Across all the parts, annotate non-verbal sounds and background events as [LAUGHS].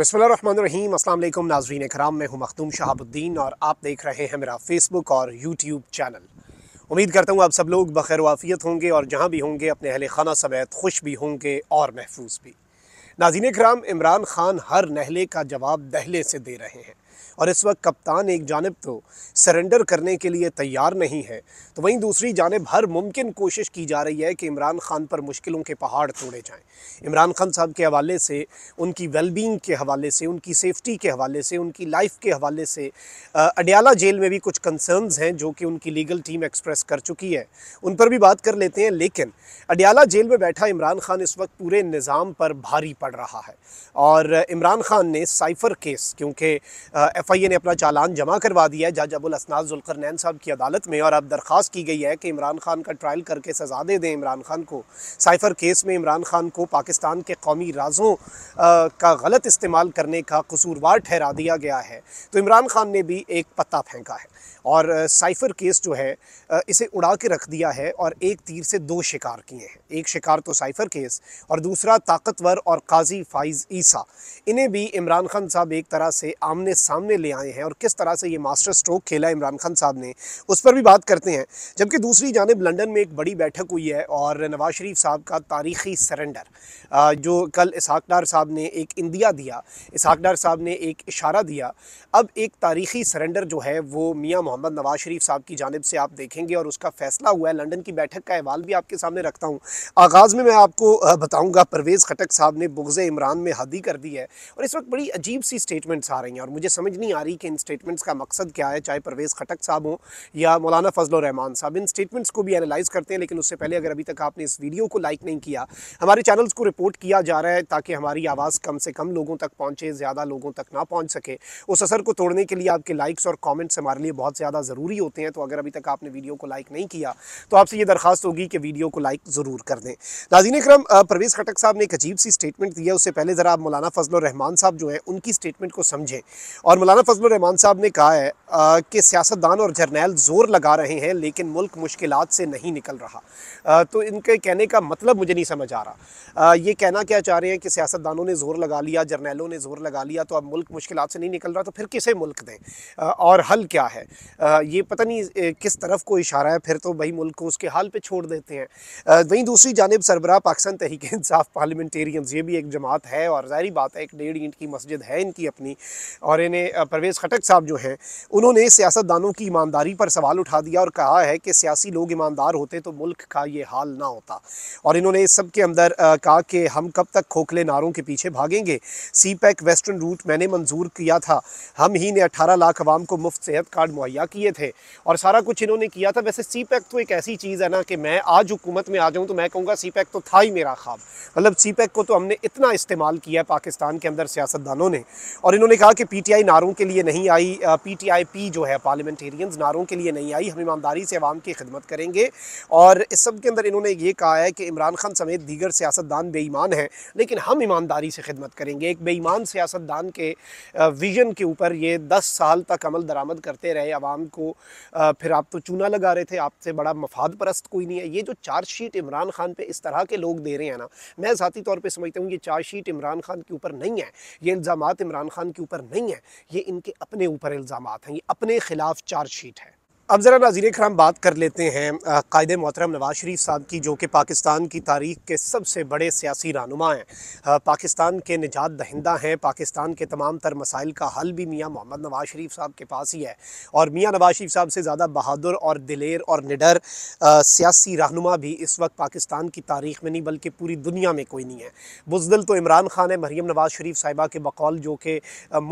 बसमीम अल्लाम नाजरीन कराम मैं हूं मखदूम शहाबुद्दीन और आप देख रहे हैं मेरा फ़ेसबुक और यूट्यूब चैनल उम्मीद करता हूं आप सब लोग बखैर वाफ़ियत होंगे और जहां भी होंगे अपने अहल खाना समेत खुश भी होंगे और महफूज भी नाजीन कराम इमरान खान हर नहले का जवाब दहले से दे रहे हैं और इस वक्त कप्तान एक जानब तो सरेंडर करने के लिए तैयार नहीं है तो वहीं दूसरी जानब हर मुमकिन कोशिश की जा रही है कि इमरान खान पर मुश्किलों के पहाड़ तोड़े जाएँ इमरान खान साहब के हवाले से उनकी वेलबींग के हवाले से उनकी सेफ्टी के हवाले से उनकी लाइफ के हवाले से अडयाला जेल में भी कुछ कंसर्नस हैं जो कि उनकी लीगल टीम एक्सप्रेस कर चुकी है उन पर भी बात कर लेते हैं लेकिन अडयाला जेल में बैठा इमरान खान इस वक्त पूरे निज़ाम पर भारी पड़ रहा है और इमरान खान ने साइफर केस क्योंकि एफआईए आई ए ने अपना चालान जमा करवा दिया है जज अबुल असनाद जुलकरनैन साहब की अदालत में और अब दरख्वास्त की गई है कि इमरान खान का ट्रायल करके सजा दे दें इमरान खान को साइफर केस में इमरान खान को पाकिस्तान के कौमी राजों का गलत इस्तेमाल करने का कसूरवार ठहरा दिया गया है तो इमरान खान ने भी एक पत्ता फेंका है और साइफर केस जो है इसे उड़ा के रख दिया है और एक तीर से दो शिकार किए हैं एक शिकार तो साइफर केस और दूसरा ताकतवर और काजी फाइज ईसा इन्हें भी इमरान खान साहब एक तरह से आमने सामने सामने ले आए हैं और किस तरह से ये मास्टर स्ट्रोक खेला इमरान खान साहब ने उस पर भी बात करते हैं जबकि दूसरी जानब लंदन में एक बड़ी बैठक हुई है और नवाज शरीफ साहब का तारीखी सरेंडर जो कल इसहाकडार साहब ने एक इंदिया दिया इसहाकडार साहब ने एक इशारा दिया अब एक तारीखी सरेंडर जो है वो मियाँ मोहम्मद नवाज शरीफ साहब की जानब से आप देखेंगे और उसका फैसला हुआ है लंडन की बैठक का अहवाल भी आपके सामने रखता हूँ आगाज़ में मैं आपको बताऊँगा परवेज़ खटक साहब ने बुगज़ इमरान में हदी कर दी है और इस वक्त बड़ी अजीब सी स्टेटमेंट्स आ रही हैं और मुझे समझ नहीं आ रही कि इन स्टेटमेंट्स का मकसद क्या है चाहे परवेज़ खटक साहब हों या मौलाना फजल रहमान साहब इन स्टेटमेंट्स को भी एनालाइज करते हैं लेकिन उससे पहले अगर अभी तक आपने इस वीडियो को लाइक नहीं किया हमारे चैनल्स को रिपोर्ट किया जा रहा है ताकि हमारी आवाज़ कम से कम लोगों तक पहुँचे ज़्यादा लोगों तक ना पहुँच सके उस असर को तोड़ने के लिए आपके लाइक्स और कॉमेंट्स हमारे लिए बहुत ज़्यादा ज़रूरी होते हैं तो अगर अभी तक आपने वीडियो को लाइक नहीं किया तो आपसे ये दरखास्त होगी कि वीडियो को लाइक ज़रूर कर दें नाजीन क्रम परवेज़ खटक साहब ने एक अजीब सी स्टेटमेंट दिया उससे पहले ज़रा आप मौलाना फजल रहमान साहब जो है उनकी स्टेटमेंट को समझें और मौलाना मौलाना फजल रहमान साहब ने कहा है कि सियासतदान और जर्नैल जोर लगा रहे हैं लेकिन मुल्क मुश्किल से नहीं निकल रहा आ, तो इनके कहने का मतलब मुझे नहीं समझ आ रहा आ, ये कहना क्या चाह रहे हैं कि सियासतदानों ने जोर लगा लिया जर्नैलों ने जोर लगा लिया तो अब मुल्क मुश्किल से नहीं निकल रहा तो फिर किसे मुल्क दें और हल क्या है ये पता नहीं किस तरफ को इशारा है फिर तो भाई मुल्क को उसके हाल पर छोड़ देते हैं वहीं दूसरी जानब सरबरा पाकिस्तान तहरीक इंसाफ पार्लियामेंटेरियंस ये भी एक जमात है और ज़ाहरी बात है एक डेढ़ ईंट की मस्जिद है इनकी अपनी और इन्हें परवेज़ खटक साहब जो हैं उन्होंने सियासतदानों की ईमानदारी पर सवाल उठा दिया और कहा है कि सियासी लोग ईमानदार होते तो मुल्क का ये हाल ना होता और इन्होंने इस सब के अंदर कहा कि हम कब तक खोखले नारों के पीछे भागेंगे सी पैक वेस्टर्न रूट मैंने मंजूर किया था हम ही ने अठारह लाख अवाम को मुफ्त सेहत कार्ड मुहैया किए थे और सारा कुछ इन्होंने किया था वैसे सी पैक e तो एक ऐसी चीज़ है ना कि मैं आज हुकूमत में आ जाऊँ तो मैं कहूँगा सी पैक e तो था ही मेरा ख्वाब मतलब सी पैक e को तो हमने इतना इस्तेमाल किया पाकिस्तान के अंदर सियासतदानों ने और इन्होंने कहा कि पी टी आई नारों नारों के लिए नहीं आई पी टी आई पी जो है पार्लियामेंटेरियंस नारों के लिए नहीं आई हम ईमानदारी से आवाम की खिदमत करेंगे और इस सब के अंदर इन्होंने ये कहा है कि इमरान खान समेत दीगर सियासतदान बेईमान हैं लेकिन हम ईमानदारी से खिदमत करेंगे एक बेईमान सियासतदान के विजन के ऊपर ये दस साल तक अमल दरामद करते रहे आवाम को फिर आप तो चूना लगा रहे थे आपसे बड़ा मफाद परस्त कोई नहीं है ये जो चार्जशीट इमरान खान पर इस तरह के लोग दे रहे हैं ना मैं ज़ाती तौर पर समझता हूँ ये चार्जशीट इमरान खान के ऊपर नहीं है ये इल्ज़ाम इमरान खान के ऊपर नहीं है ये इनके अपने ऊपर इल्ज़ाम हैं ये अपने खिलाफ चार्जशीट है अब ज़रा नाजीर कराम बात कर लेते हैं कायद मोहतरम नवाज शरीफ साहब की जो कि पाकिस्तान की तारीख के सबसे बड़े सियासी रहनुमा हैं पाकिस्तान के निजात दहिंदा हैं पाकिस्तान के तमाम तर मसाइल का हल भी मियाँ मोहम्मद नवाज शरीफ साहब के पास ही है और मियाँ नवाज शरीफ साहब से ज़्यादा बहादुर और दिलेर और निडर सियासी रहनुमा भी इस वक्त पाकिस्तान की तारीख में नहीं बल्कि पूरी दुनिया में कोई नहीं है बुजदल तो इमरान खान है मरीम नवाज शरीफ साहिबा के बकौल जो कि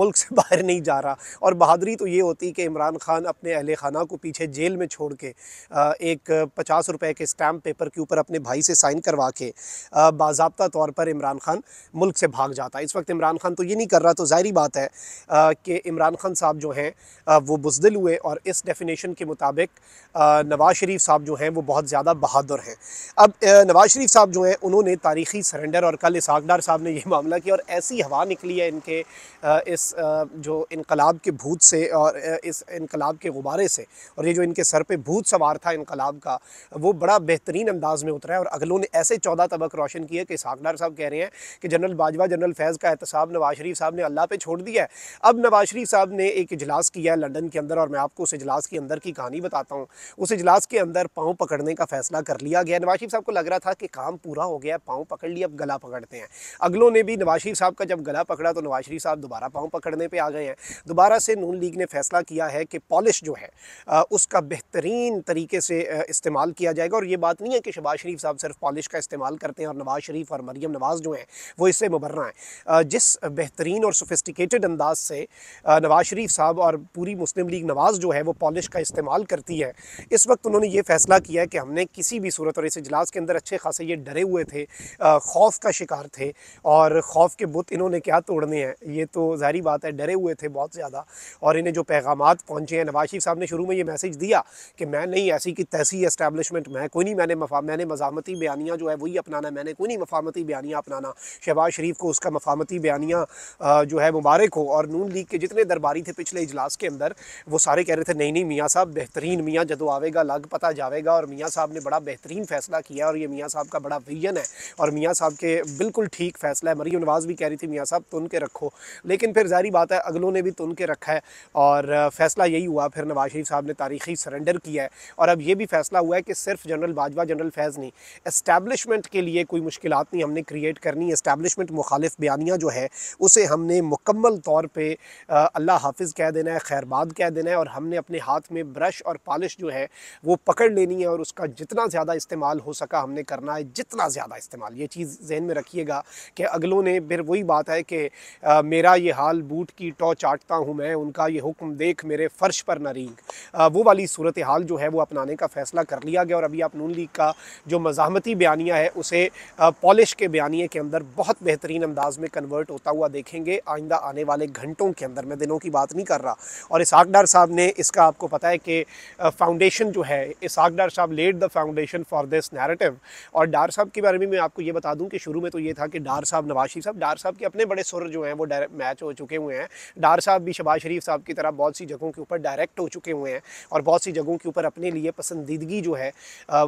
मुल्क से बाहर नहीं जा रहा और बहादुरी तो ये होती कि इमरान खान अपने अहल खाना को पी पीछे जेल में छोड़ के एक पचास रुपए के स्टैम्प पेपर के ऊपर अपने भाई से साइन करवा के बाबा तौर पर इमरान खान मुल्क से भाग जाता है इस वक्त इमरान खान तो ये नहीं कर रहा तो ज़ाहरी बात है कि इमरान खान साहब जो हैं वो बुजदिल हुए और इस डेफिनेशन के मुताबिक नवाज़ शरीफ साहब जो हैं वो बहुत ज़्यादा बहादुर हैं अब नवाज़ शरीफ साहब जो हैं उन्होंने तारीखी सरेंडर और कल इसहाकडार साहब ने यह [LAUGHS] मामला किया और ऐसी हवा निकली है इनके इस जो इनकलाब के भूत से और इस इनकलाब के गुबारे से और ये जो इनके सर पे भूत सवार था इनकलाब का वो बड़ा बेहतरीन अंदाज में उतरा है और अगलों ने ऐसे चौदह तबक रोशन किए कि साकडार साहब कह रहे हैं कि जनरल बाजवा जनरल फैज़ का एहतसाब नवाज शरीफ साहब ने अल्लाह पर छोड़ दिया है अब नवाज शरीफ साहब ने एक इजलास किया है लंडन के अंदर और मैं आपको उस इजलास के अंदर की कहानी बताता हूँ उस इजलास के अंदर पाँव पकड़ने का फैसला कर लिया गया नवाज शरीफ साहब को लग रहा था कि काम पूरा हो गया पाँव पकड़ लिया अब गला पकड़ते हैं अगलों ने भी नवाज शरीफ साहब का जब गला पकड़ा तो नवाज शरीफ साहब दोबारा पाँव पकड़ने पर आ गए हैं दोबारा से नून लीग ने फैसला किया है कि पॉलिश जो है उसका बेहतरीन तरीके से इस्तेमाल किया जाएगा और ये बात नहीं है कि शबाज़ शरीफ साहब सिर्फ पॉलिश का इस्तेमाल करते हैं और नवाज़ शरीफ और मरीम नवाज़ जो हैं वो इससे मुबर्रा हैं जिस बेहतरीन और सोफिस्टिकेटेड अंदाज से नवाज़ शरीफ साहब और पूरी मुस्लिम लीग नवाज़ जो है वो पॉलिश का इस्तेमाल करती है इस वक्त उन्होंने ये फैसला किया है कि हमने किसी भी सूरत और इस इजलास के अंदर अच्छे खासे ये डरे हुए थे खौफ का शिकार थे और खौफ के बुत इन्होंने क्या तोड़ने हैं ये तो जहरी बात है डरे हुए थे बहुत ज़्यादा और इन्हें जो पैगाम पहुँचे हैं नवाज शरीफ साहब ने शुरू में ये मैसेज दिया कि मैं नहीं ऐसी की तैसी इस्टेबलिशमेंट मैं कोई नहीं मैंने मफा मैंने मजामती बयानियाँ जो है वही अपनाना मैंने कोई नहीं मफामती बयानियाँ अपनाना शहबाज शरीफ को उसका मफामती बयानियाँ जो है मुबारक हो और नून लीग के जितने दरबारी थे पिछले इजलास के अंदर वो सारे कह रहे थे नहीं नहीं मियाँ साहब बेहतरीन मियाँ जदो आवेगा लग पता जाएगा और मियाँ साहब ने बड़ा बेहतरीन फैसला किया और ये मियाँ साहब का बड़ा विजन है और मियाँ साहब के बिल्कुल ठीक फैसला है मरीम नवाज़ भी कह रही थी मियाँ साहब तुन के रखो लेकिन फिर जारी बात है अगलों ने भी तुन के रखा है और फैसला यही हुआ फिर नवाज शरीफ साहब ने तारीखी सरेंडर किया है और अब ये भी फैसला हुआ है कि सिर्फ जनरल बाजवा जनरल फैज़ नहीं इस्टेबलिशमेंट के लिए कोई मुश्किल नहीं हमने क्रिएट करनी है इस्टेबलिशमेंट मुखालिफ बयानियाँ जो है उसे हमने मुकम्मल तौर पर अल्लाह हाफिज़ कह देना है खैरबाद कह देना है और हमने अपने हाथ में ब्रश और पॉलिश जो है वो पकड़ लेनी है और उसका जितना ज़्यादा इस्तेमाल हो सका हमने करना है जितना ज़्यादा इस्तेमाल ये चीज़ जहन में रखिएगा कि अगलों ने फिर वही बात है कि मेरा ये हाल बूट की टॉ चाटता हूँ मैं उनका ये हुक्म देख मेरे फ़र्श पर न रींग वो वाली सूरत हाल जो है वो अपनाने का फ़ैसला कर लिया गया और अभी आप नून लीग का जो मजामती बयानिया है उसे पॉलिश के बयानिए के अंदर बहुत बेहतरीन अंदाज में कन्वर्ट होता हुआ देखेंगे आइंदा आने वाले घंटों के अंदर मैं दिनों की बात नहीं कर रहा और इसाक डार साहब ने इसका आपको पता है कि फाउंडेशन जो है इसाक डार साहब laid the foundation for this narrative और डार साहब के बारे में मैं आपको ये बता दूँ कि शुरू में तो ये था कि डार साहब नवाज साहब डार साहब के अपने बड़े सुर जो हैं वो मैच हो चुके हुए हैं डार साहब भी शबाज शरीफ साहब की तरह बहुत सी जगहों के ऊपर डायरेक्ट हो चुके हुए हैं और बहुत सी जगहों के ऊपर अपने लिए पसंदीदगी जो है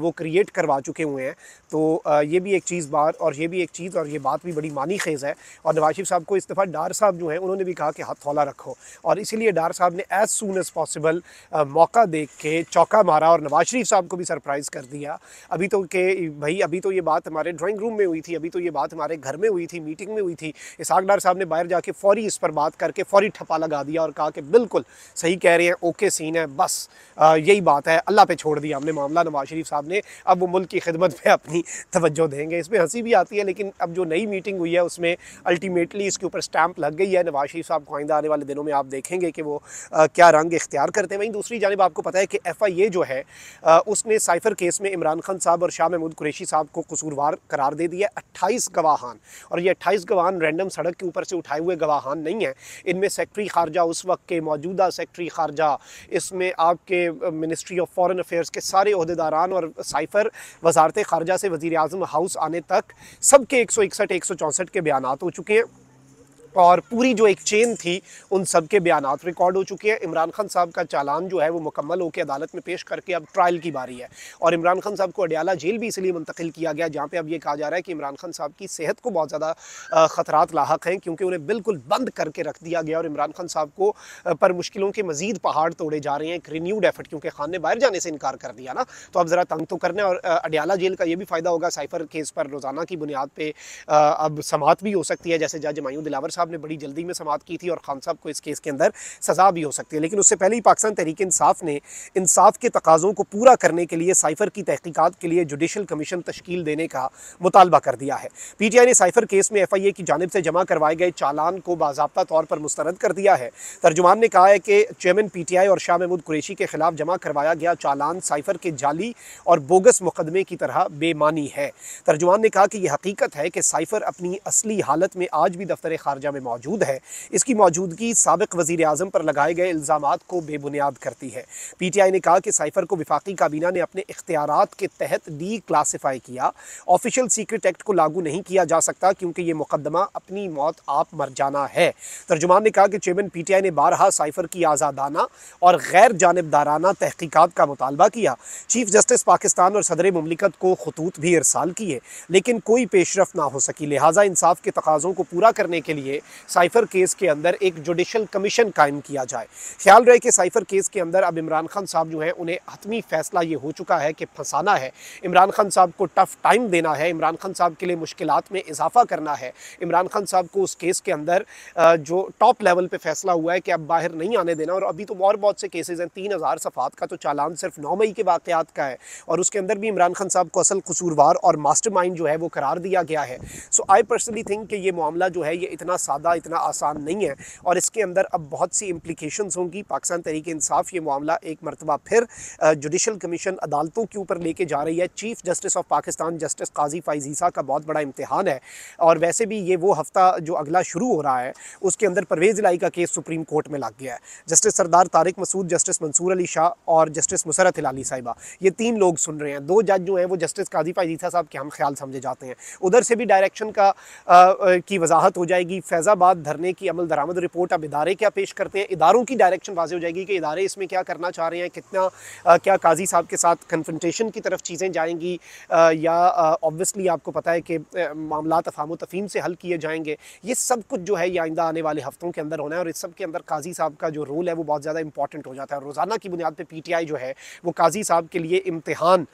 वो क्रिएट करवा चुके हुए हैं तो ये भी एक चीज़ बात और ये भी एक चीज़ और ये बात भी बड़ी मानी खेज़ है और नवाज शरीफ साहब को इस दफ़ा डार साहब जो है उन्होंने भी कहा कि हाथ थौला रखो और इसीलिए डार साहब ने एज़ सून एज़ पॉसिबल मौका देख के चौका मारा और नवाज शरीफ साहब को भी सरप्राइज़ कर दिया अभी तो के भाई अभी तो ये बात हमारे ड्राइंग रूम में हुई थी अभी तो ये बात हमारे घर में हुई थी मीटिंग में हुई थी इसाक डार साहब ने बाहर जाके फ़ौरी इस पर बात करके फ़ौरी ठपा लगा दिया और कहा कि बिल्कुल सही कह रहे हैं ओके सीन है बस आ, यही बात है अल्लाह पे छोड़ दिया हमने मामला नवाज शरीफ साहब ने अब वो मुल्क की खिदमत पे अपनी तवज्जो देंगे इसमें हंसी भी आती है लेकिन अब जो नई मीटिंग हुई है उसमें अल्टीमेटली इसके ऊपर स्टैंप लग गई है नवाज शरीफ साहब को आइंदा आने वाले दिनों में आप देखेंगे कि वो आ, क्या रंग इख्तियार करते हैं वहीं दूसरी जानब आपको पता है कि एफ़ आई ए जो है आ, उसने साइफर केस में इमरान खान साहब और शाह महमूद कुरेशी साहब को कसूरवार करार दे दिया अट्ठाईस गवाहान और ये अट्ठाईस गवाहान रैंडम सड़क के ऊपर से उठाए हुए गवाहान नहीं हैं इनमें सेक्रटरी खारजा उस वक्त के मौजूदा सेक्रटरी खारजा इसमें आप साहब के मिनिस्ट्री ऑफ फॉरेन अफेयर्स के सारे अहदेदारान और साइफर वजारत खारजा से वज़ी अजम हाउस आने तक सबके एक सौ इकसठ एक सौ चौंसठ के बयान हो चुके हैं और पूरी जो एक चेन थी उन सब के बयान रिकॉर्ड हो चुके हैं इमरान खान साहब का चालान जो है वो मुकम्मल होकर अदालत में पेश करके अब ट्रायल की बारी है और इमरान खान साहब को अडियाला जेल भी इसलिए मुंतकिल किया गया जहाँ पर अब ये कहा जा रहा है कि इमरान खान साहब की सेहत को बहुत ज़्यादा ख़तरात लाक हैं क्योंकि उन्हें बिल्कुल बंद करके रख दिया गया और इमरान खान साहब को पर मुश्किलों के मजीद पहाड़ तोड़े जा रहे हैं एक रिन्यूड एफर्ट क्योंकि खान ने बाहर जाने से इनकार कर दिया ना तो अब ज़रा तंग तो करने और अडियाला जेल का ये भी फ़ायदा होगा साइफर केस पर रोज़ाना की बुनियाद पर अब समात भी हो सकती है जैसे जज मायू दिलावर साहब साहब ने बड़ी जल्दी में समाप्त की थी और खान साहब को इस केस के अंदर सज़ा भी हो सकती है लेकिन उससे पहले ही पाकिस्तान तहरीक इंसाफ ने इंसाफ के तकाज़ों को पूरा करने के लिए साइफर की तहकीकत के लिए जुडिशल कमीशन तश्कील देने का मुतालबा कर दिया है पी टी आई ने साइफर केस में एफ आई ए की जानब से जमा करवाए गए चालान को बाबा तौर पर मुस्तरद कर दिया है तर्जुमान ने कहा है कि चेयरमैन पी टी आई और शाह महमूद कुरेशी के खिलाफ जमा करवाया गया चालान साइफर के जाली और बोगस मुकदमे की तरह बेमानी है तर्जुमान ने कहा कि यह हकीकत है कि साइफर अपनी असली हालत में आज भी दफ्तर खारजा दुनिया में मौजूद है इसकी मौजूदगी सबक वजीर अजम पर लगाए गए इल्ज़ाम को बेबुनियाद करती है पी टी आई ने कहा कि साइफर को विफाकी काबीना ने अपने इख्तियार के तहत डी क्लासीफाई किया ऑफिशियल सीक्रेट एक्ट को लागू नहीं किया जा सकता क्योंकि ये मुकदमा अपनी मौत आप मर जाना है तर्जुमान ने कहा कि चेयरमैन पी टी आई ने बारहा साइफर की आज़ादाना और गैर जानबदाराना तहकीकत का मुतालबा किया चीफ जस्टिस पाकिस्तान और सदर ममलिकत को खतूत भी इरसाल किए लेकिन कोई पेशरफ ना हो सकी लिहाजा इंसाफ के तकाज़ों को पूरा करने के लिए साइफर केस के अंदर एक जुडिशल कमीशन कायम किया जाए ख्याल रहे कि साइफर केस के अंदर अब इमरान खान साहब जो है उन्हें हतमी फैसला ये हो चुका है कि फंसाना है इमरान खान साहब को टफ टाइम देना है इमरान खान साहब के लिए मुश्किल में इजाफा करना है इमरान खान साहब को उस केस के अंदर जो टॉप लेवल पर फैसला हुआ है कि अब बाहर नहीं आने देना और अभी तो और बहुत से केसेज हैं तीन हज़ार सफ़ात का तो चालान सिर्फ नौ मई के वाकत का है और उसके अंदर भी इमरान खान साहब को असल कसूरवार और मास्टर माइंड जो है वो करार दिया गया है सो आई पर्सनली थिंक कि ये मामला जो है ये इतना सादा इतना आसान नहीं है और इसके अंदर अब बहुत सी इम्प्लीकेशन होंगी पाकिस्तान तरीके इंसाफ ये मामला एक मरतबा फिर जुडिशल कमीशन अदालतों के ऊपर लेके जा रही है chief justice of Pakistan justice काजी फाइजीसा का बहुत बड़ा इम्तहान है और वैसे भी ये वो हफ्ता जो अगला शुरू हो रहा है उसके अंदर परवेज़ लाई का केस सुप्रीम कोर्ट में लग गया है जस्टिस सरदार तारिक मसूद जस्टिस मंसूर अली शाह और जस्टिस मुसरत हिलाली साहिबा ये तीन लोग सुन रहे हैं दो जज जो हैं वो जस्टिस काजी फाइजीसा साहब के हम ख्याल समझे जाते हैं उधर से भी डायरेक्शन का आ, की वजाहत हो जाएगी फैज फैज़ाबाद धरने की अमल दरामद रिपोर्ट अब इदारे क्या पेश करते हैं इदारों की डायरेक्शन वाजी हो जाएगी कि इदारे इसमें क्या करना चाह रहे हैं कितना आ, क्या काजी साहब के साथ कन्फ्रेंटेशन की तरफ चीज़ें जाएंगी आ, या ऑब्वियसली आपको पता है कि मामला अफाम तफीम से हल किए जाएंगे ये सब कुछ जो है ये आइंदा आने वाले हफ्तों के अंदर होना है और इस सब के अंदर काजी साहब का जो रोल है वो बहुत ज़्यादा इंपॉर्टेंट हो जाता है रोज़ाना की बुनियाद पर पी टी आई जो है वो काजी साहब के लिए इम्तहान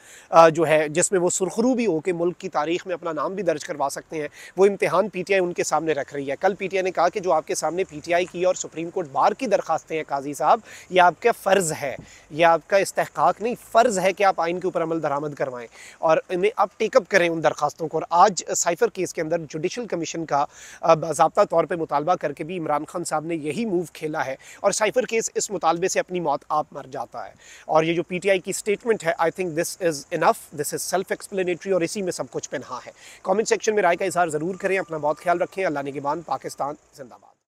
जो है जिसमें वो सुरखरू भी होकर मुल्क की तारीख में अपना नाम भी दर्ज करवा सकते हैं वो इम्तहान पी टी आई उनके सामने रख रही है कल पीटीआई ने कहा कि जो आपके सामने पीटीआई की और सुप्रीम कोर्ट बार की दरखास्तें हैं काजी साहब ये आपका फ़र्ज़ है ये आपका इस्तेकाक नहीं फ़र्ज़ है कि आप आइन के ऊपर अमल दरामद करवाएं और इन्हें आप टेकअप करें उन दरखास्तों को और आज साइफर केस के अंदर जुडिशल कमीशन का बाबा तौर पर मुतालबा करके भी इमरान खान साहब ने यही मूव खेला है और साइफर केस इस मुतालबे से अपनी मौत आप मर जाता है और ये जो पी की स्टेटमेंट है I think this is enough this is self explanatory और इसी में सब कुछ पन्हा है कॉमेंट सेक्शन में राय का इजहार ज़रूर करें अपना बहुत ख्याल रखें अल्लाह ने के बान पाक पाकिस्तान जिंदाबाद